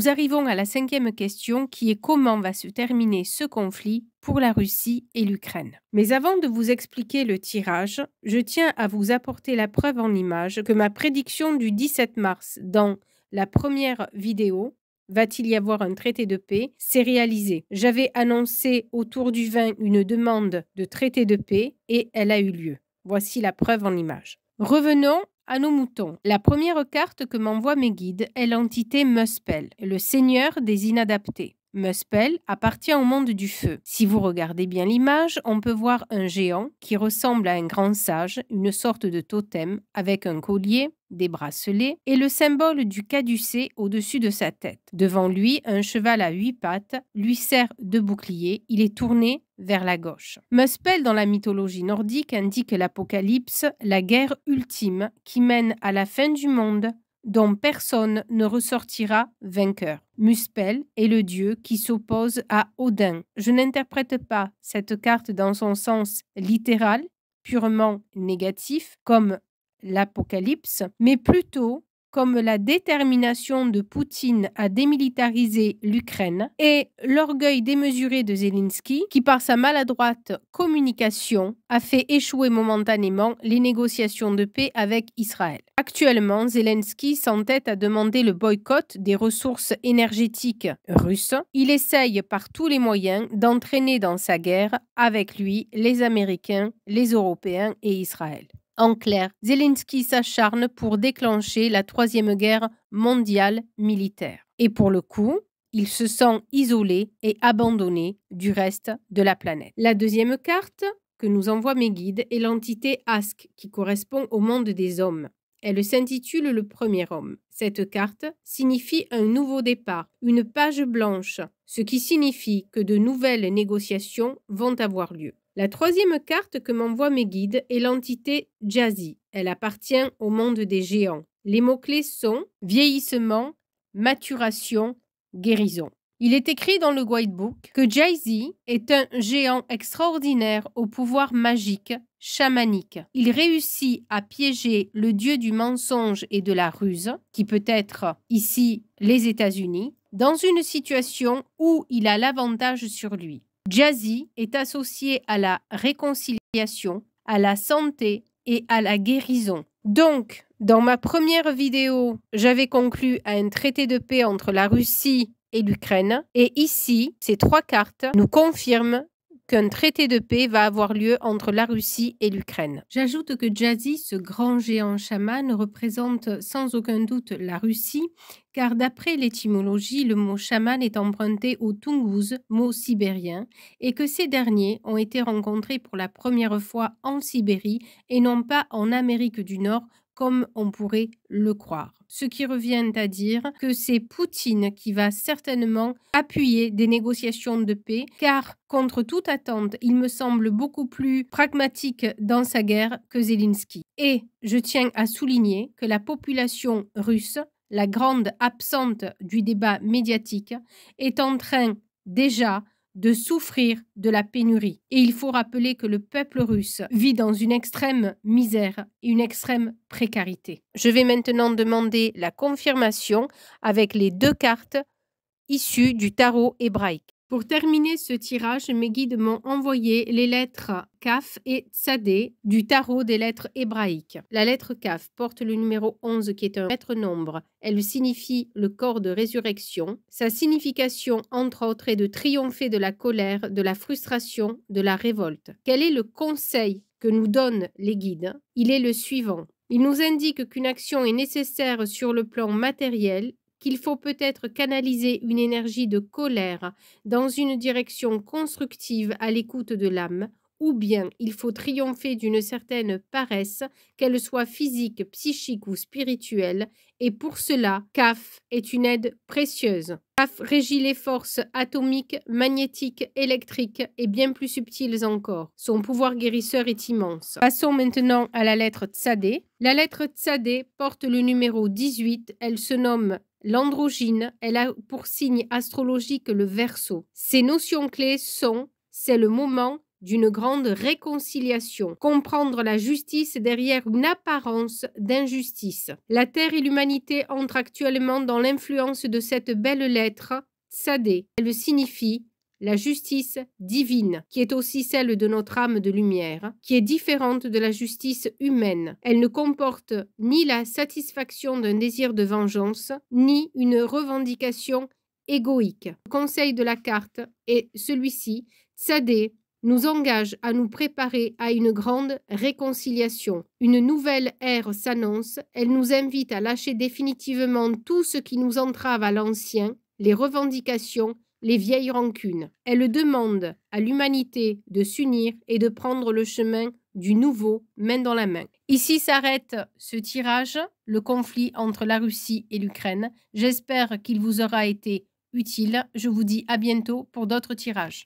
Nous arrivons à la cinquième question qui est comment va se terminer ce conflit pour la Russie et l'Ukraine. Mais avant de vous expliquer le tirage, je tiens à vous apporter la preuve en image que ma prédiction du 17 mars dans la première vidéo Va-t-il y avoir un traité de paix s'est réalisé. J'avais annoncé autour du 20 une demande de traité de paix et elle a eu lieu. Voici la preuve en image. Revenons à nos moutons. La première carte que m'envoient mes guides est l'entité Muspel, le seigneur des inadaptés. Muspel appartient au monde du feu. Si vous regardez bien l'image, on peut voir un géant qui ressemble à un grand sage, une sorte de totem, avec un collier, des bracelets et le symbole du caducé au-dessus de sa tête. Devant lui, un cheval à huit pattes lui sert de bouclier. Il est tourné vers la gauche. Muspel, dans la mythologie nordique, indique l'Apocalypse, la guerre ultime qui mène à la fin du monde, dont personne ne ressortira vainqueur. Muspel est le dieu qui s'oppose à Odin. Je n'interprète pas cette carte dans son sens littéral, purement négatif, comme l'Apocalypse, mais plutôt comme la détermination de Poutine à démilitariser l'Ukraine et l'orgueil démesuré de Zelensky qui, par sa maladroite communication, a fait échouer momentanément les négociations de paix avec Israël. Actuellement, Zelensky s'entête à demander le boycott des ressources énergétiques russes. Il essaye par tous les moyens d'entraîner dans sa guerre avec lui les Américains, les Européens et Israël. En clair, Zelensky s'acharne pour déclencher la Troisième Guerre mondiale militaire. Et pour le coup, il se sent isolé et abandonné du reste de la planète. La deuxième carte que nous envoie mes guides est l'entité Ask qui correspond au monde des hommes. Elle s'intitule Le Premier Homme. Cette carte signifie un nouveau départ, une page blanche, ce qui signifie que de nouvelles négociations vont avoir lieu. La troisième carte que m'envoient mes guides est l'entité Jazzy. Elle appartient au monde des géants. Les mots-clés sont vieillissement, maturation, guérison. Il est écrit dans le guidebook que Jay-Z est un géant extraordinaire au pouvoir magique, chamanique. Il réussit à piéger le dieu du mensonge et de la ruse, qui peut être ici les États-Unis, dans une situation où il a l'avantage sur lui. Jazzy est associé à la réconciliation, à la santé et à la guérison. Donc, dans ma première vidéo, j'avais conclu à un traité de paix entre la Russie et l'Ukraine. Et ici, ces trois cartes nous confirment qu'un traité de paix va avoir lieu entre la Russie et l'Ukraine. J'ajoute que Jazzy, ce grand géant chaman, représente sans aucun doute la Russie, car d'après l'étymologie, le mot chaman est emprunté au tungus, mot sibérien, et que ces derniers ont été rencontrés pour la première fois en Sibérie et non pas en Amérique du Nord comme on pourrait le croire. Ce qui revient à dire que c'est Poutine qui va certainement appuyer des négociations de paix, car contre toute attente, il me semble beaucoup plus pragmatique dans sa guerre que Zelensky. Et je tiens à souligner que la population russe, la grande absente du débat médiatique, est en train déjà de souffrir de la pénurie. Et il faut rappeler que le peuple russe vit dans une extrême misère et une extrême précarité. Je vais maintenant demander la confirmation avec les deux cartes issues du tarot hébraïque. Pour terminer ce tirage, mes guides m'ont envoyé les lettres Kaf et Tsadé du tarot des lettres hébraïques. La lettre Kaf porte le numéro 11 qui est un maître nombre. Elle signifie le corps de résurrection. Sa signification, entre autres, est de triompher de la colère, de la frustration, de la révolte. Quel est le conseil que nous donnent les guides Il est le suivant. Il nous indique qu'une action est nécessaire sur le plan matériel qu'il faut peut-être canaliser une énergie de colère dans une direction constructive à l'écoute de l'âme, ou bien il faut triompher d'une certaine paresse, qu'elle soit physique, psychique ou spirituelle, et pour cela, Kaf est une aide précieuse. Kaf régit les forces atomiques, magnétiques, électriques et bien plus subtiles encore. Son pouvoir guérisseur est immense. Passons maintenant à la lettre Tsadé. La lettre Tsadé porte le numéro 18, elle se nomme l'androgyne, elle a pour signe astrologique le verso. Ces notions clés sont c'est le moment d'une grande réconciliation, comprendre la justice derrière une apparence d'injustice. La Terre et l'humanité entrent actuellement dans l'influence de cette belle lettre, Sadé. Elle signifie la justice divine, qui est aussi celle de notre âme de lumière, qui est différente de la justice humaine. Elle ne comporte ni la satisfaction d'un désir de vengeance, ni une revendication égoïque. Le conseil de la carte est celui-ci. Tsadé nous engage à nous préparer à une grande réconciliation. Une nouvelle ère s'annonce, elle nous invite à lâcher définitivement tout ce qui nous entrave à l'ancien, les revendications les vieilles rancunes. Elle demande à l'humanité de s'unir et de prendre le chemin du nouveau main dans la main. Ici s'arrête ce tirage, le conflit entre la Russie et l'Ukraine. J'espère qu'il vous aura été utile. Je vous dis à bientôt pour d'autres tirages.